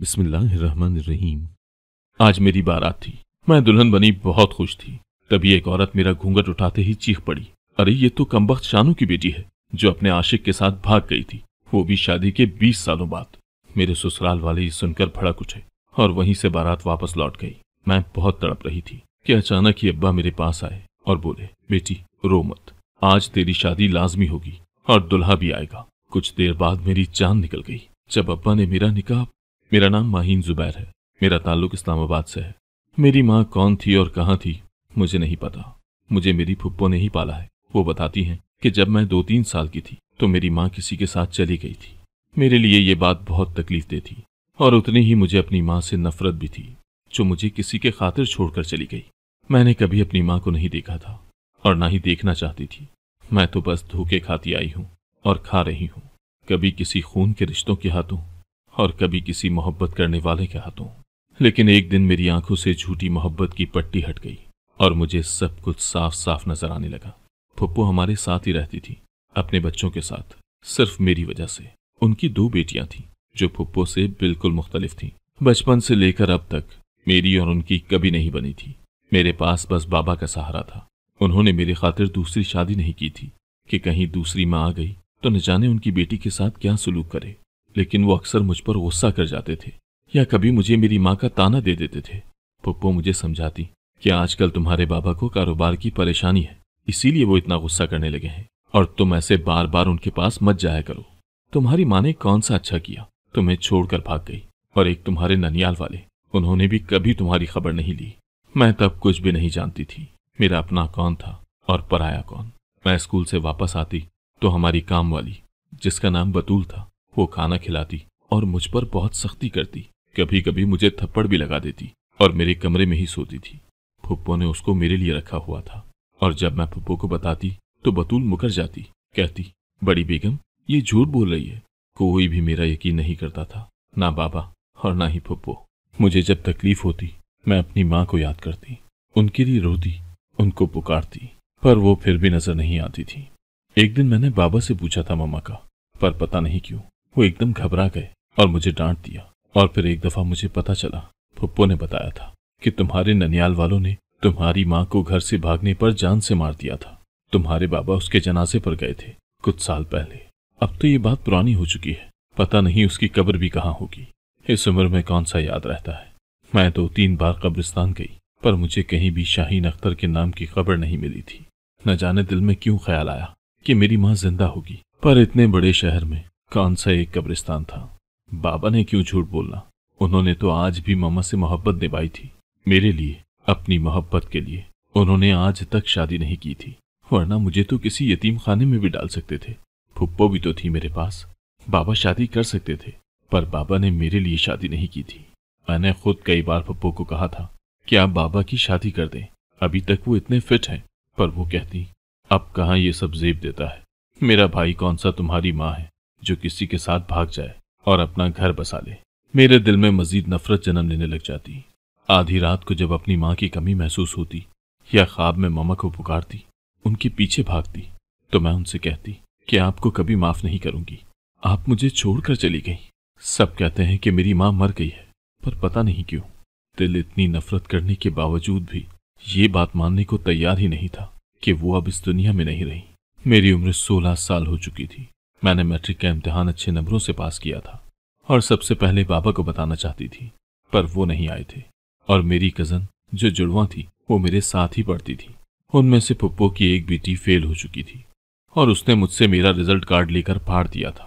बिस्मिल्लाहिर्रहमानिर्रहीम आज मेरी बारात थी मैं दुल्हन बनी बहुत खुश थी तभी एक औरत मेरा घूंघट उठाते ही चीख पड़ी अरे ये तो कमबख्त शानू की बेटी है जो अपने आशिक के साथ भाग गई थी वो भी शादी के बीस सालों बाद मेरे ससुराल वाले ये सुनकर भड़क उठे और वहीं से बारात वापस लौट गई मैं बहुत तड़प रही थी कि अचानक ही अब्बा मेरे पास आए और बोले बेटी रो मत आज तेरी शादी लाजमी होगी और दुल्हा भी आएगा कुछ देर बाद मेरी जान निकल गई जब अब्बा ने मेरा निकाह मेरा नाम माहीन जुबैर है मेरा ताल्लुक इस्लामाबाद से है मेरी माँ कौन थी और कहाँ थी मुझे नहीं पता मुझे मेरी फुप्पो ने ही पाला है वो बताती हैं कि जब मैं दो तीन साल की थी तो मेरी माँ किसी के साथ चली गई थी मेरे लिए ये बात बहुत तकलीफ दे थी और उतनी ही मुझे अपनी माँ से नफरत भी थी जो मुझे किसी के खातिर छोड़कर चली गई मैंने कभी अपनी माँ को नहीं देखा था और ना ही देखना चाहती थी मैं तो बस धोखे खाती आई हूँ और खा रही हूँ कभी किसी खून के रिश्तों के हाथों और कभी किसी मोहब्बत करने वाले के हाथों लेकिन एक दिन मेरी आंखों से झूठी मोहब्बत की पट्टी हट गई और मुझे सब कुछ साफ साफ नजर आने लगा फुप्पो हमारे साथ ही रहती थी अपने बच्चों के साथ सिर्फ मेरी वजह से उनकी दो बेटियां थीं जो फुप्पो से बिल्कुल मुख्तलिफ थीं बचपन से लेकर अब तक मेरी और उनकी कभी नहीं बनी थी मेरे पास बस बाबा का सहारा था उन्होंने मेरे खातिर दूसरी शादी नहीं की थी कि कहीं दूसरी माँ आ गई तो न जाने उनकी बेटी के साथ क्या सलूक करे लेकिन वो अक्सर मुझ पर गुस्सा कर जाते थे या कभी मुझे मेरी माँ का ताना दे देते थे पप्पो मुझे समझाती कि आजकल तुम्हारे बाबा को कारोबार की परेशानी है इसीलिए वो इतना गुस्सा करने लगे हैं और तुम ऐसे बार बार उनके पास मत जाया करो तुम्हारी माँ ने कौन सा अच्छा किया तुम्हें छोड़कर भाग गई और एक तुम्हारे ननियाल वाले उन्होंने भी कभी तुम्हारी खबर नहीं ली मैं तब कुछ भी नहीं जानती थी मेरा अपना कौन था और पराया कौन मैं स्कूल से वापस आती तो हमारी काम वाली जिसका नाम बतूल था वो खाना खिलाती और मुझ पर बहुत सख्ती करती कभी कभी मुझे थप्पड़ भी लगा देती और मेरे कमरे में ही सोती थी फुप्पो ने उसको मेरे लिए रखा हुआ था और जब मैं फुप्पो को बताती तो बतूल मुकर जाती कहती बड़ी बेगम ये झूठ बोल रही है कोई भी मेरा यकीन नहीं करता था ना बाबा और ना ही फुप्पो मुझे जब तकलीफ होती मैं अपनी माँ को याद करती उनके लिए रोती उनको पुकारती पर वो फिर भी नजर नहीं आती थी एक दिन मैंने बाबा से पूछा था मामा का पर पता नहीं क्यों वो एकदम घबरा गए और मुझे डांट दिया और फिर एक दफा मुझे पता चला पुप्पो ने बताया था कि तुम्हारे ननियाल वालों ने तुम्हारी माँ को घर से भागने पर जान से मार दिया था तुम्हारे बाबा उसके जनाजे पर गए थे कुछ साल पहले अब तो ये बात पुरानी हो चुकी है पता नहीं उसकी कब्र भी कहाँ होगी इस उम्र में कौन सा याद रहता है मैं दो तीन बार कब्रिस्तान गई पर मुझे कहीं भी शाहीन अख्तर के नाम की खबर नहीं मिली थी न जाने दिल में क्यों ख्याल आया कि मेरी माँ जिंदा होगी पर इतने बड़े शहर में कौन सा एक कब्रिस्तान था बाबा ने क्यों झूठ बोलना उन्होंने तो आज भी मम्मा से मोहब्बत निभाई थी मेरे लिए अपनी मोहब्बत के लिए उन्होंने आज तक शादी नहीं की थी वरना मुझे तो किसी यतीम खाने में भी डाल सकते थे फुप्पो भी तो थी मेरे पास बाबा शादी कर सकते थे पर बाबा ने मेरे लिए शादी नहीं की थी मैंने खुद कई बार फुप्पो को कहा था कि आप बाबा की शादी कर दें अभी तक वो इतने फिट हैं पर वो कहती अब कहाँ ये सब जेब देता है मेरा भाई कौन सा तुम्हारी माँ है जो किसी के साथ भाग जाए और अपना घर बसा ले मेरे दिल में मजीद नफरत जन्म लेने लग जाती आधी रात को जब अपनी माँ की कमी महसूस होती या ख्वाब में ममा को पुकारती उनके पीछे भागती तो मैं उनसे कहती कि आपको कभी माफ नहीं करूंगी आप मुझे छोड़कर चली गई सब कहते हैं कि मेरी माँ मर गई है पर पता नहीं क्यों दिल इतनी नफरत करने के बावजूद भी ये बात मानने को तैयार ही नहीं था कि वो अब इस दुनिया में नहीं रही मेरी उम्र सोलह साल हो चुकी थी मैंने मैट्रिक का इम्तिहान अच्छे नंबरों से पास किया था और सबसे पहले बाबा को बताना चाहती थी पर वो नहीं आए थे और मेरी कज़न जो जुड़वा थी वो मेरे साथ ही पढ़ती थी उनमें से पप्पो की एक बेटी फेल हो चुकी थी और उसने मुझसे मेरा रिजल्ट कार्ड लेकर फाड़ दिया था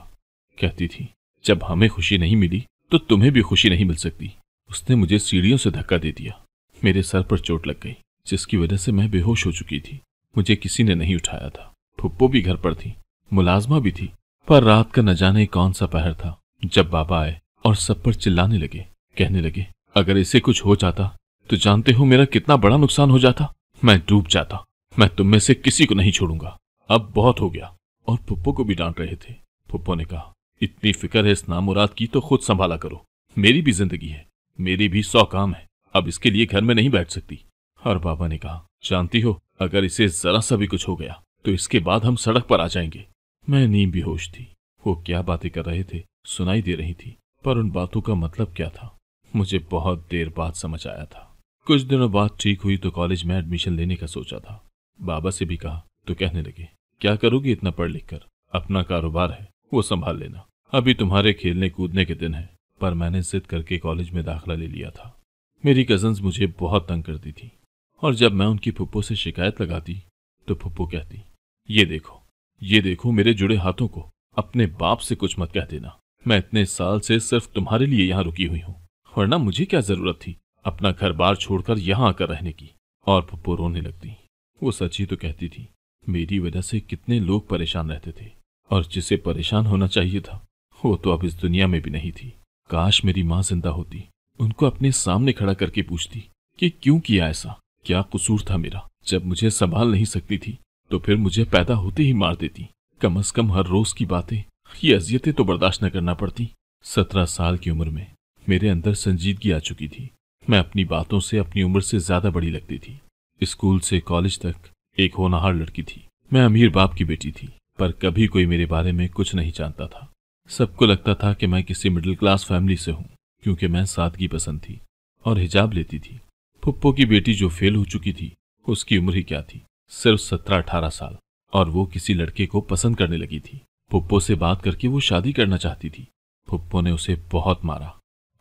कहती थी जब हमें खुशी नहीं मिली तो तुम्हें भी खुशी नहीं मिल सकती उसने मुझे सीढ़ियों से धक्का दे दिया मेरे सर पर चोट लग गई जिसकी वजह से मैं बेहोश हो चुकी थी मुझे किसी ने नहीं उठाया था फुप्पो भी घर पर थी मुलाजमा भी थी पर रात का न जाने कौन सा पहर था जब बाबा आए और सब पर चिल्लाने लगे कहने लगे अगर इसे कुछ हो जाता तो जानते हो मेरा कितना बड़ा नुकसान हो जाता मैं डूब जाता मैं तुम में से किसी को नहीं छोड़ूंगा अब बहुत हो गया और पुप्पो को भी डांट रहे थे पुप्पो ने कहा इतनी फिक्र है इस नामुराद की तो खुद संभाला करो मेरी भी जिंदगी है मेरी भी सौ काम है अब इसके लिए घर में नहीं बैठ सकती और बाबा ने कहा जानती हो अगर इसे जरा सा भी कुछ हो गया तो इसके बाद हम सड़क पर आ जाएंगे मैं नीम बेहोश थी वो क्या बातें कर रहे थे सुनाई दे रही थी पर उन बातों का मतलब क्या था मुझे बहुत देर बाद समझ आया था कुछ दिनों बाद ठीक हुई तो कॉलेज में एडमिशन लेने का सोचा था बाबा से भी कहा तो कहने लगे क्या करोगी इतना पढ़ लिख कर अपना कारोबार है वो संभाल लेना अभी तुम्हारे खेलने कूदने के दिन है पर मैंने जिद करके कॉलेज में दाखिला ले लिया था मेरी कजन्स मुझे बहुत तंग करती थी और जब मैं उनकी फुप्पो से शिकायत लगाती तो फुप्पो कहती ये देखो ये देखो मेरे जुड़े हाथों को अपने बाप से कुछ मत कह देना मैं इतने साल से सिर्फ तुम्हारे लिए यहाँ रुकी हुई हूँ वरना मुझे क्या जरूरत थी अपना घर बार छोड़कर यहाँ आकर रहने की और पप्पो रोने लगती वो सच ही तो कहती थी मेरी वजह से कितने लोग परेशान रहते थे और जिसे परेशान होना चाहिए था वो तो अब इस दुनिया में भी नहीं थी काश मेरी माँ जिंदा होती उनको अपने सामने खड़ा करके पूछती कि क्यों किया ऐसा क्या कसूर था मेरा जब मुझे संभाल नहीं सकती थी तो फिर मुझे पैदा होते ही मार देती कम अज कम हर रोज की बातें ये अजियतें तो बर्दाश्त न करना पड़ती सत्रह साल की उम्र में मेरे अंदर संजीदगी आ चुकी थी मैं अपनी बातों से अपनी उम्र से ज्यादा बड़ी लगती थी स्कूल से कॉलेज तक एक होनहार लड़की थी मैं अमीर बाप की बेटी थी पर कभी कोई मेरे बारे में कुछ नहीं जानता था सबको लगता था कि मैं किसी मिडिल क्लास फैमिली से हूं क्योंकि मैं सादगी पसंद थी और हिजाब लेती थी पुप्पो की बेटी जो फेल हो चुकी थी उसकी उम्र ही क्या थी सिर्फ सत्रह अठारह साल और वो किसी लड़के को पसंद करने लगी थी पुप्पो से बात करके वो शादी करना चाहती थी पुप्पो ने उसे बहुत मारा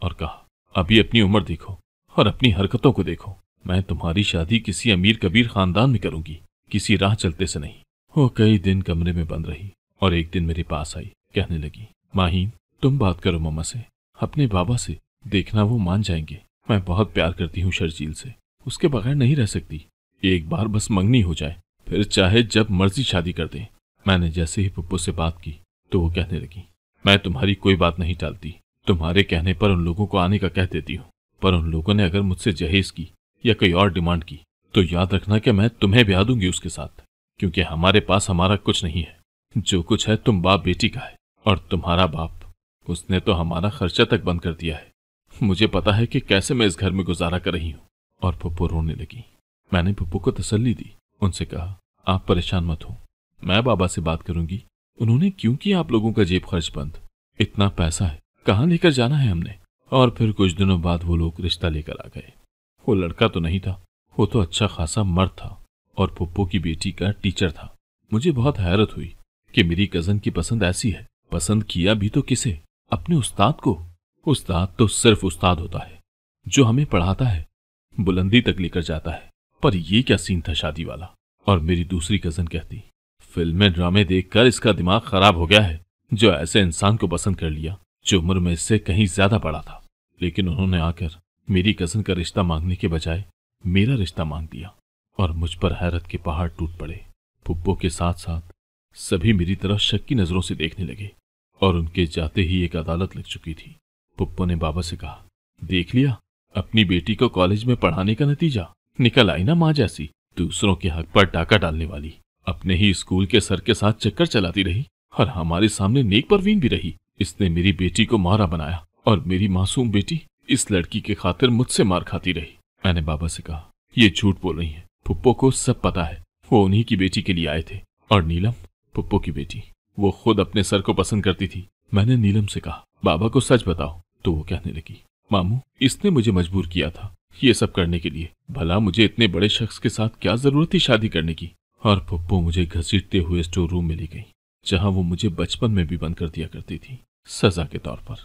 और कहा अभी अपनी उम्र देखो और अपनी हरकतों को देखो मैं तुम्हारी शादी किसी अमीर कबीर खानदान में करूंगी किसी राह चलते से नहीं वो कई दिन कमरे में बंद रही और एक दिन मेरे पास आई कहने लगी माहीन तुम बात करो मम्मा से अपने बाबा से देखना वो मान जाएंगे मैं बहुत प्यार करती हूँ शर्जील से उसके बगैर नहीं रह सकती एक बार बस मंगनी हो जाए फिर चाहे जब मर्जी शादी कर दे मैंने जैसे ही पप्पू से बात की तो वो कहने लगी मैं तुम्हारी कोई बात नहीं टालती तुम्हारे कहने पर उन लोगों को आने का कह देती हूँ पर उन लोगों ने अगर मुझसे जहेज की या कोई और डिमांड की तो याद रखना कि मैं तुम्हें ब्याह दूंगी उसके साथ क्योंकि हमारे पास हमारा कुछ नहीं है जो कुछ है तुम बाप बेटी का है और तुम्हारा बाप उसने तो हमारा खर्चा तक बंद कर दिया है मुझे पता है कि कैसे मैं इस घर में गुजारा कर रही हूँ और पप्पू रोने लगी मैंने पप्पू को तसल्ली दी उनसे कहा आप परेशान मत हो मैं बाबा से बात करूंगी उन्होंने क्यों किया आप लोगों का जेब खर्च बंद इतना पैसा है कहाँ लेकर जाना है हमने और फिर कुछ दिनों बाद वो लोग रिश्ता लेकर आ गए वो लड़का तो नहीं था वो तो अच्छा खासा मर्द था और पप्पू की बेटी का टीचर था मुझे बहुत हैरत हुई कि मेरी कजन की पसंद ऐसी है पसंद किया भी तो किसे अपने उस्ताद को उस्ताद तो सिर्फ उस्ताद होता है जो हमें पढ़ाता है बुलंदी तक लेकर जाता है पर यह क्या सीन था शादी वाला और मेरी दूसरी कजन कहती फिल्में ड्रामे देखकर इसका दिमाग खराब हो गया है जो ऐसे इंसान को पसंद कर लिया जो उम्र में इससे कहीं ज्यादा बड़ा था लेकिन उन्होंने आकर मेरी कजन का रिश्ता मांगने के बजाय मेरा रिश्ता मांग दिया और मुझ पर हैरत के पहाड़ टूट पड़े पुप्पो के साथ साथ सभी मेरी तरह शक की नजरों से देखने लगे और उनके जाते ही एक अदालत लग चुकी थी पुप्पो ने बाबा से कहा देख लिया अपनी बेटी को कॉलेज में पढ़ाने का नतीजा निकल आई ना माँ जैसी दूसरों के हक पर डाका डालने वाली अपने ही स्कूल के सर के साथ चक्कर चलाती रही और हमारे सामने नेक परवीन भी रही इसने मेरी बेटी को मारा बनाया और मेरी मासूम बेटी इस लड़की के खातिर मुझसे मार खाती रही मैंने बाबा से कहा ये झूठ बोल रही है पुप्पो को सब पता है वो उन्हीं की बेटी के लिए आए थे और नीलम पुप्पो की बेटी वो खुद अपने सर को पसंद करती थी मैंने नीलम से कहा बाबा को सच बताओ तो वो कहने लगी मामू इसने मुझे मजबूर किया था ये सब करने के लिए भला मुझे इतने बड़े शख्स के साथ क्या जरूरत थी शादी करने की और पप्पू मुझे घसीटते हुए स्टोर रूम में ले गई जहां वो मुझे बचपन में भी बंद कर दिया करती थी सजा के तौर पर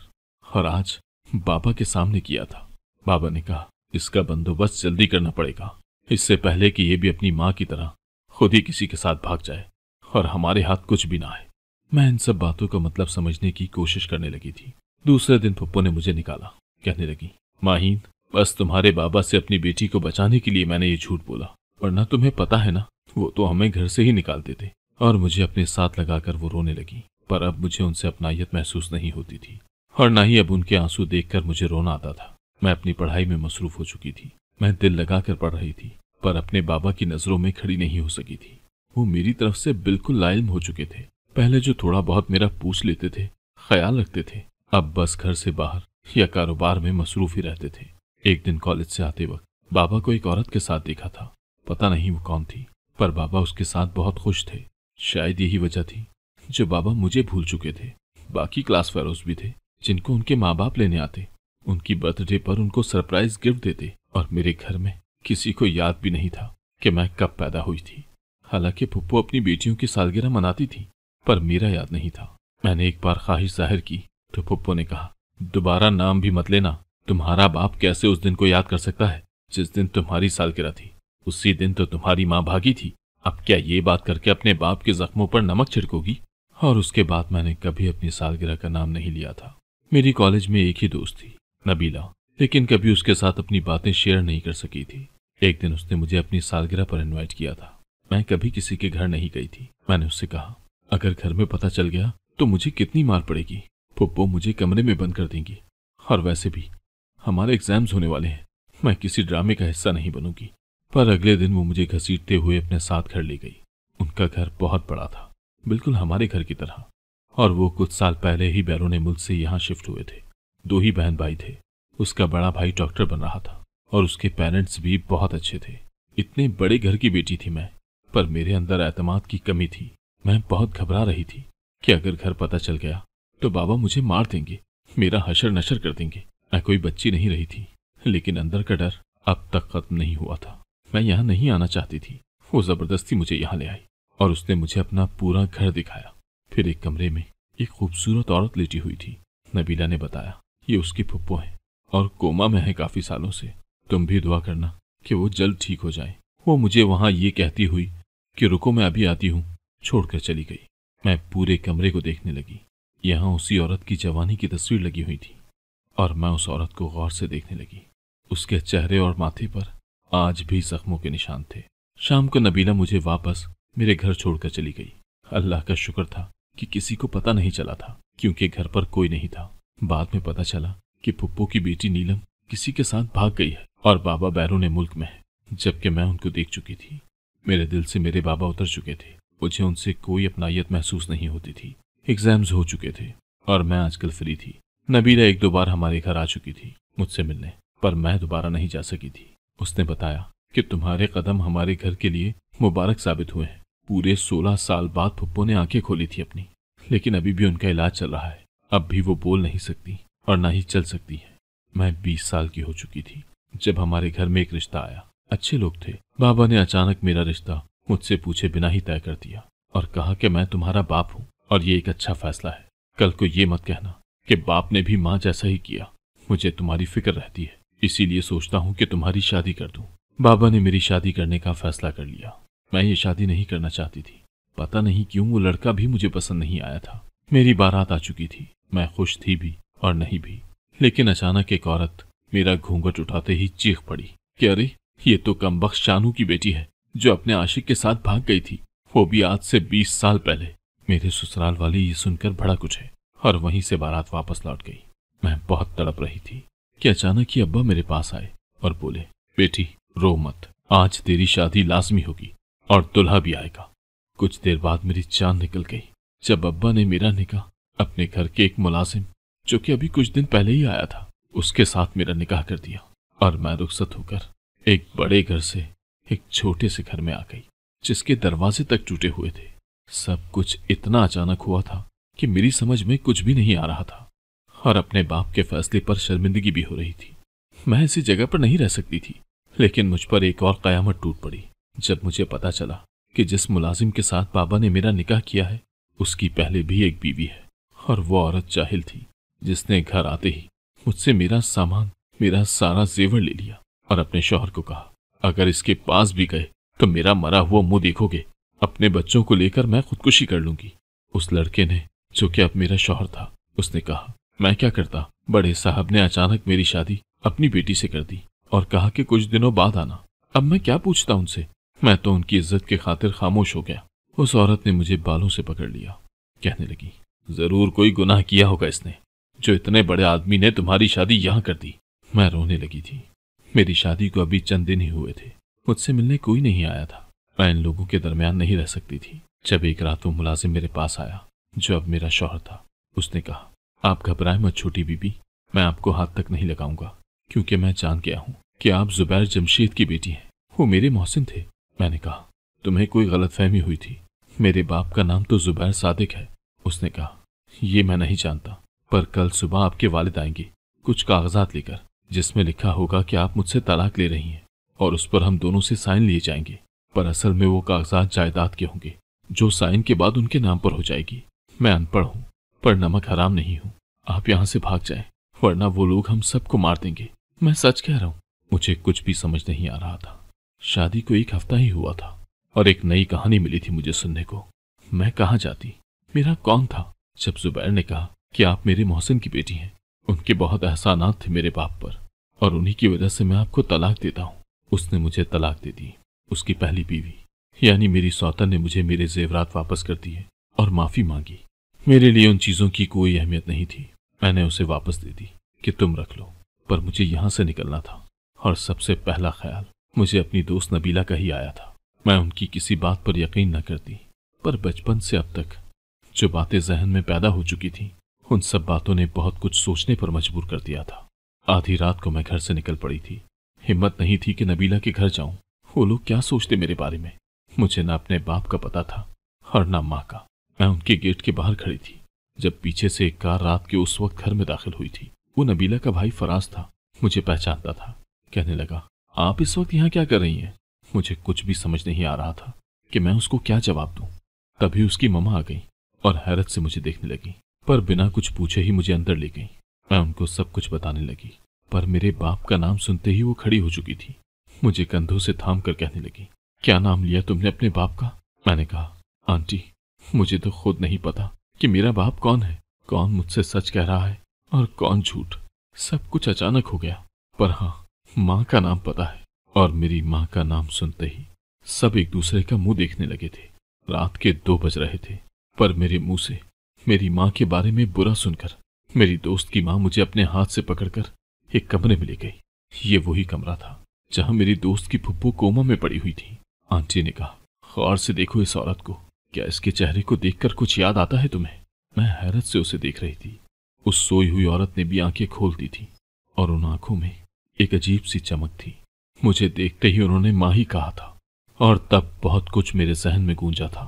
और आज बाबा के सामने किया था बाबा ने कहा इसका बंदोबस्त जल्दी करना पड़ेगा इससे पहले कि ये भी अपनी माँ की तरह खुद ही किसी के साथ भाग जाए और हमारे हाथ कुछ भी ना आए मैं इन सब बातों का मतलब समझने की कोशिश करने लगी थी दूसरे दिन पप्पो ने मुझे निकाला कहने लगी माहीन बस तुम्हारे बाबा से अपनी बेटी को बचाने के लिए मैंने ये झूठ बोला वरना तुम्हें पता है ना वो तो हमें घर से ही निकालते थे और मुझे अपने साथ लगाकर वो रोने लगी पर अब मुझे उनसे अपनाइयत महसूस नहीं होती थी और ना ही अब उनके आंसू देखकर मुझे रोना आता था मैं अपनी पढ़ाई में मसरूफ हो चुकी थी मैं दिल लगाकर पढ़ रही थी पर अपने बाबा की नजरों में खड़ी नहीं हो सकी थी वो मेरी तरफ से बिल्कुल लाइम हो चुके थे पहले जो थोड़ा बहुत मेरा पूछ लेते थे ख्याल रखते थे अब बस घर से बाहर या कारोबार में मसरूफ ही रहते थे एक दिन कॉलेज से आते वक्त बाबा को एक औरत के साथ देखा था पता नहीं वो कौन थी पर बाबा उसके साथ बहुत खुश थे शायद यही वजह थी जो बाबा मुझे भूल चुके थे बाकी क्लास फेलोज भी थे जिनको उनके माँ बाप लेने आते उनकी बर्थडे पर उनको सरप्राइज गिफ्ट देते और मेरे घर में किसी को याद भी नहीं था कि मैं कब पैदा हुई थी हालांकि पुप्पू अपनी बेटियों की सालगिरह मनाती थी पर मेरा याद नहीं था मैंने एक बार ख्वाहिश जाहिर की तो पुप्पू ने कहा दोबारा नाम भी मत लेना तुम्हारा बाप कैसे उस दिन को याद कर सकता है जिस दिन तुम्हारी सालगिरह थी उसी दिन तो तुम्हारी माँ भागी थी अब क्या ये बात करके अपने बाप के जख्मों पर नमक छिड़कोगी और उसके बाद मैंने कभी अपनी सालगिरह का नाम नहीं लिया था मेरी कॉलेज में एक ही दोस्त थी नबीला लेकिन कभी उसके साथ अपनी बातें शेयर नहीं कर सकी थी एक दिन उसने मुझे अपनी सालगिरह पर इनवाइट किया था मैं कभी किसी के घर नहीं गई थी मैंने उससे कहा अगर घर में पता चल गया तो मुझे कितनी मार पड़ेगी पुप्पो मुझे कमरे में बंद कर देंगी और वैसे भी हमारे एग्जाम्स होने वाले हैं मैं किसी ड्रामे का हिस्सा नहीं बनूंगी पर अगले दिन वो मुझे घसीटते हुए अपने साथ घर ले गई उनका घर बहुत बड़ा था बिल्कुल हमारे घर की तरह और वो कुछ साल पहले ही बैरून मुल्क से यहाँ शिफ्ट हुए थे दो ही बहन भाई थे उसका बड़ा भाई डॉक्टर बन रहा था और उसके पेरेंट्स भी बहुत अच्छे थे इतने बड़े घर की बेटी थी मैं पर मेरे अंदर एतमाद की कमी थी मैं बहुत घबरा रही थी कि अगर घर पता चल गया तो बाबा मुझे मार देंगे मेरा हशर नशर कर देंगे मैं कोई बच्ची नहीं रही थी लेकिन अंदर का डर अब तक खत्म नहीं हुआ था मैं यहाँ नहीं आना चाहती थी वो जबरदस्ती मुझे यहाँ ले आई और उसने मुझे अपना पूरा घर दिखाया फिर एक कमरे में एक खूबसूरत औरत लेटी हुई थी नबीला ने बताया ये उसकी पुप्पो है और कोमा में है काफी सालों से तुम भी दुआ करना कि वो जल्द ठीक हो जाए वो मुझे वहां ये कहती हुई कि रुको मैं अभी आती हूँ छोड़कर चली गई मैं पूरे कमरे को देखने लगी यहाँ उसी औरत की जवानी की तस्वीर लगी हुई थी और मैं उस औरत को गौर से देखने लगी उसके चेहरे और माथे पर आज भी जख्मों के निशान थे शाम को नबीला मुझे वापस मेरे घर छोड़कर चली गई अल्लाह का शुक्र था कि किसी को पता नहीं चला था क्योंकि घर पर कोई नहीं था बाद में पता चला कि पुप्पो की बेटी नीलम किसी के साथ भाग गई है और बाबा बैरून मुल्क में है जबकि मैं उनको देख चुकी थी मेरे दिल से मेरे बाबा उतर चुके थे मुझे उनसे कोई अपनायत महसूस नहीं होती थी एग्जाम्स हो चुके थे और मैं आजकल फ्री थी नबीला एक दो बार हमारे घर आ चुकी थी मुझसे मिलने पर मैं दोबारा नहीं जा सकी थी उसने बताया कि तुम्हारे कदम हमारे घर के लिए मुबारक साबित हुए हैं पूरे सोलह साल बाद पप्पो ने आंखें खोली थी अपनी लेकिन अभी भी उनका इलाज चल रहा है अब भी वो बोल नहीं सकती और ना ही चल सकती है मैं बीस साल की हो चुकी थी जब हमारे घर में एक रिश्ता आया अच्छे लोग थे बाबा ने अचानक मेरा रिश्ता मुझसे पूछे बिना ही तय कर दिया और कहा कि मैं तुम्हारा बाप हूँ और ये एक अच्छा फैसला है कल को ये मत कहना कि बाप ने भी माँ जैसा ही किया मुझे तुम्हारी फिक्र रहती है इसीलिए सोचता हूँ कि तुम्हारी शादी कर दूँ बाबा ने मेरी शादी करने का फैसला कर लिया मैं ये शादी नहीं करना चाहती थी पता नहीं क्यों वो लड़का भी मुझे पसंद नहीं आया था मेरी बारात आ चुकी थी मैं खुश थी भी और नहीं भी लेकिन अचानक एक औरत मेरा घूंघट उठाते ही चीख पड़ी कि अरे ये तो कमबख्श शानू की बेटी है जो अपने आशिक के साथ भाग गई थी वो भी आज से बीस साल पहले मेरे ससुराल वाले ये सुनकर भड़क उठे और वहीं से बारात वापस लौट गई मैं बहुत तड़प रही थी कि अचानक ही अब्बा मेरे पास आए और बोले बेटी रो मत आज तेरी शादी लाजमी होगी और दुल्हा भी आएगा कुछ देर बाद मेरी चांद निकल गई जब अब्बा ने मेरा निकाह अपने घर के एक मुलाजिम जो कि अभी कुछ दिन पहले ही आया था उसके साथ मेरा निकाह कर दिया और मैं रुखसत होकर एक बड़े घर से एक छोटे से घर में आ गई जिसके दरवाजे तक टूटे हुए थे सब कुछ इतना अचानक हुआ था कि मेरी समझ में कुछ भी नहीं आ रहा था और अपने बाप के फैसले पर शर्मिंदगी भी हो रही थी मैं इसी जगह पर नहीं रह सकती थी लेकिन मुझ पर एक और कयामत टूट पड़ी जब मुझे पता चला कि जिस मुलाजिम के साथ बाबा ने मेरा निकाह किया है उसकी पहले भी एक बीवी है और वो औरत चाहिल थी जिसने घर आते ही मुझसे मेरा सामान मेरा सारा जेवर ले लिया और अपने शोहर को कहा अगर इसके पास भी गए तो मेरा मरा हुआ मुंह देखोगे अपने बच्चों को लेकर मैं खुदकुशी कर लूंगी उस लड़के ने जो कि अब मेरा शोहर था उसने कहा मैं क्या करता बड़े साहब ने अचानक मेरी शादी अपनी बेटी से कर दी और कहा कि कुछ दिनों बाद आना अब मैं क्या पूछता उनसे मैं तो उनकी इज्जत के खातिर खामोश हो गया उस औरत ने मुझे बालों से पकड़ लिया कहने लगी जरूर कोई गुनाह किया होगा इसने जो इतने बड़े आदमी ने तुम्हारी शादी यहां कर दी मैं रोने लगी थी मेरी शादी को अभी चंद दिन ही हुए थे मुझसे मिलने कोई नहीं आया था मैं इन लोगों के दरमियान नहीं रह सकती थी जब एक रात वो मुलाजिम मेरे पास आया जो अब मेरा शौहर था उसने कहा आप घबराए मत छोटी बीबी मैं आपको हाथ तक नहीं लगाऊंगा क्योंकि मैं जान गया हूँ कि आप जुबैर जमशेद की बेटी हैं वो मेरे मोहसिन थे मैंने कहा तुम्हें कोई गलतफहमी हुई थी मेरे बाप का नाम तो जुबैर सादिक है उसने कहा ये मैं नहीं जानता पर कल सुबह आपके वालिद आएंगे कुछ कागजात लेकर जिसमें लिखा होगा कि आप मुझसे तलाक ले रही हैं और उस पर हम दोनों से साइन लिए जाएंगे पर असल में वो कागजात जायदाद के होंगे जो साइन के बाद उनके नाम पर हो जाएगी मैं अनपढ़ हूं पर नमक हराम नहीं हूं आप यहां से भाग जाए वरना वो लोग हम सबको मार देंगे मैं सच कह रहा हूं मुझे कुछ भी समझ नहीं आ रहा था शादी को एक हफ्ता ही हुआ था और एक नई कहानी मिली थी मुझे सुनने को मैं कहाँ जाती मेरा कौन था जब जुबैर ने कहा कि आप मेरे मोहसिन की बेटी हैं उनके बहुत एहसानात थे मेरे बाप पर और उन्हीं की वजह से मैं आपको तलाक देता हूँ उसने मुझे तलाक दे दी उसकी पहली बीवी यानी मेरी सौतन ने मुझे मेरे जेवरात वापस कर दिए और माफी मांगी मेरे लिए उन चीजों की कोई अहमियत नहीं थी मैंने उसे वापस दे दी कि तुम रख लो पर मुझे यहां से निकलना था और सबसे पहला ख्याल मुझे अपनी दोस्त नबीला का ही आया था मैं उनकी किसी बात पर यकीन न करती पर बचपन से अब तक जो बातें जहन में पैदा हो चुकी थीं उन सब बातों ने बहुत कुछ सोचने पर मजबूर कर दिया था आधी रात को मैं घर से निकल पड़ी थी हिम्मत नहीं थी कि नबीला के घर जाऊं वो लोग क्या सोचते मेरे बारे में मुझे ना अपने बाप का पता था और ना माँ का मैं उनके गेट के बाहर खड़ी थी जब पीछे से एक कार रात के उस वक्त घर में दाखिल हुई थी वो नबीला का भाई फराज था मुझे पहचानता था कहने लगा आप इस वक्त यहाँ क्या कर रही हैं मुझे कुछ भी समझ नहीं आ रहा था कि मैं उसको क्या जवाब दूं तभी उसकी ममा आ गई और हैरत से मुझे देखने लगी पर बिना कुछ पूछे ही मुझे अंदर ले गई मैं उनको सब कुछ बताने लगी पर मेरे बाप का नाम सुनते ही वो खड़ी हो चुकी थी मुझे कंधों से थाम कर कहने लगी क्या नाम लिया तुमने अपने बाप का मैंने कहा आंटी मुझे तो खुद नहीं पता कि मेरा बाप कौन है कौन मुझसे सच कह रहा है और कौन झूठ सब कुछ अचानक हो गया पर हाँ माँ का नाम पता है और मेरी माँ का नाम सुनते ही सब एक दूसरे का मुंह देखने लगे थे रात के दो बज रहे थे पर मेरे मुंह से मेरी माँ के बारे में बुरा सुनकर मेरी दोस्त की माँ मुझे अपने हाथ से पकड़कर एक कमरे में ले गई ये वही कमरा था जहाँ मेरी दोस्त की फुप्पो कोमा में पड़ी हुई थी आंटी ने कहा गौर से देखो इस औरत को क्या इसके चेहरे को देखकर कुछ याद आता है तुम्हें मैं हैरत से उसे देख रही थी उस सोई हुई औरत ने भी आंखें खोल दी थी और उन आंखों में एक अजीब सी चमक थी मुझे देखते ही उन्होंने माँ ही कहा था और तब बहुत कुछ मेरे जहन में गूंजा था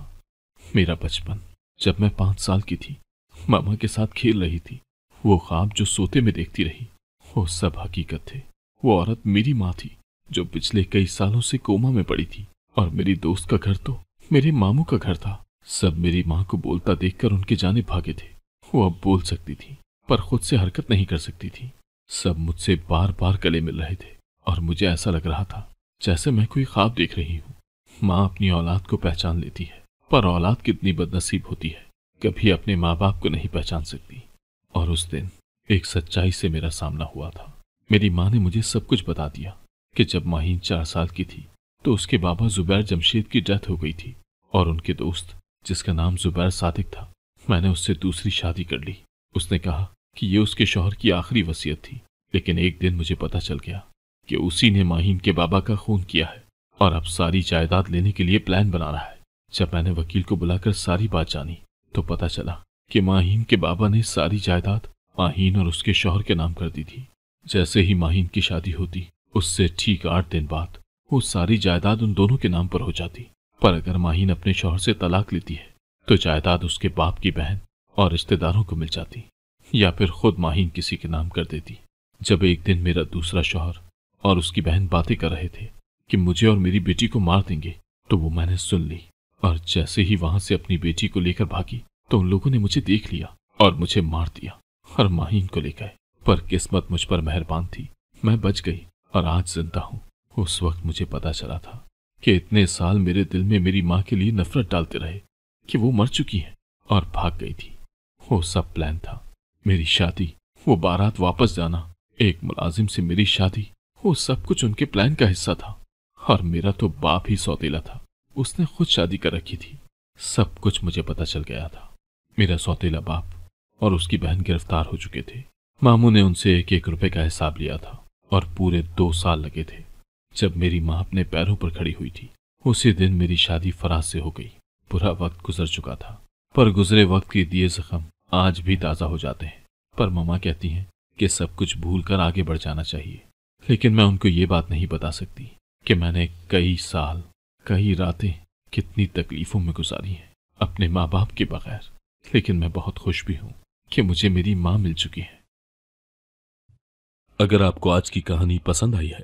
मेरा बचपन जब मैं पांच साल की थी मामा के साथ खेल रही थी वो ख्वाब जो सोते में देखती रही वो सब हकीकत थे वो औरत मेरी माँ थी जो पिछले कई सालों से कोमा में पड़ी थी और मेरी दोस्त का घर तो मेरे मामू का घर था सब मेरी माँ को बोलता देखकर उनके जाने भागे थे वो अब बोल सकती थी पर खुद से हरकत नहीं कर सकती थी सब मुझसे बार बार गले मिल रहे थे और मुझे ऐसा लग रहा था जैसे मैं कोई ख्वाब देख रही हूँ माँ अपनी औलाद को पहचान लेती है पर औलाद कितनी बदनसीब होती है कभी अपने माँ बाप को नहीं पहचान सकती और उस दिन एक सच्चाई से मेरा सामना हुआ था मेरी माँ ने मुझे सब कुछ बता दिया कि जब माहीन चार साल की थी तो उसके बाबा जुबैर जमशेद की डेथ हो गई थी और उनके दोस्त जिसका नाम जुबैर सादिक था मैंने उससे दूसरी शादी कर ली उसने कहा कि यह उसके शोहर की आखिरी वसीयत थी लेकिन एक दिन मुझे पता चल गया कि उसी ने माहिम के बाबा का खून किया है और अब सारी जायदाद लेने के लिए प्लान बना रहा है जब मैंने वकील को बुलाकर सारी बात जानी तो पता चला कि माहिम के बाबा ने सारी जायदाद माहीन और उसके शोहर के नाम कर दी थी जैसे ही माहिम की शादी होती उससे ठीक आठ दिन बाद वो सारी जायदाद उन दोनों के नाम पर हो जाती पर अगर माहीन अपने शोहर से तलाक लेती है तो जायदाद उसके बाप की बहन और रिश्तेदारों को मिल जाती या फिर खुद माहीन किसी के नाम कर देती जब एक दिन मेरा दूसरा शोहर और उसकी बहन बातें कर रहे थे कि मुझे और मेरी बेटी को मार देंगे तो वो मैंने सुन ली और जैसे ही वहां से अपनी बेटी को लेकर भागी तो उन लोगों ने मुझे देख लिया और मुझे मार दिया और माहीन को ले गए पर किस्मत मुझ पर मेहरबान थी मैं बच गई और आज जिंदा हूँ उस वक्त मुझे पता चला था कि इतने साल मेरे दिल में मेरी माँ के लिए नफरत डालते रहे कि वो मर चुकी है और भाग गई थी वो सब प्लान था मेरी शादी वो बारात वापस जाना एक मुलाजिम से मेरी शादी वो सब कुछ उनके प्लान का हिस्सा था और मेरा तो बाप ही सौतेला था उसने खुद शादी कर रखी थी सब कुछ मुझे पता चल गया था मेरा सौतेला बाप और उसकी बहन गिरफ्तार हो चुके थे मामू ने उनसे एक एक रुपए का हिसाब लिया था और पूरे दो साल लगे थे जब मेरी माँ अपने पैरों पर खड़ी हुई थी उसी दिन मेरी शादी फराज से हो गई बुरा वक्त गुजर चुका था पर गुजरे वक्त के दिए जख्म आज भी ताज़ा हो जाते हैं पर ममा कहती हैं कि सब कुछ भूल कर आगे बढ़ जाना चाहिए लेकिन मैं उनको ये बात नहीं बता सकती कि मैंने कई साल कई रातें कितनी तकलीफों में गुजारी हैं अपने माँ बाप के बगैर लेकिन मैं बहुत खुश भी हूँ कि मुझे मेरी माँ मिल चुकी है अगर आपको आज की कहानी पसंद आई है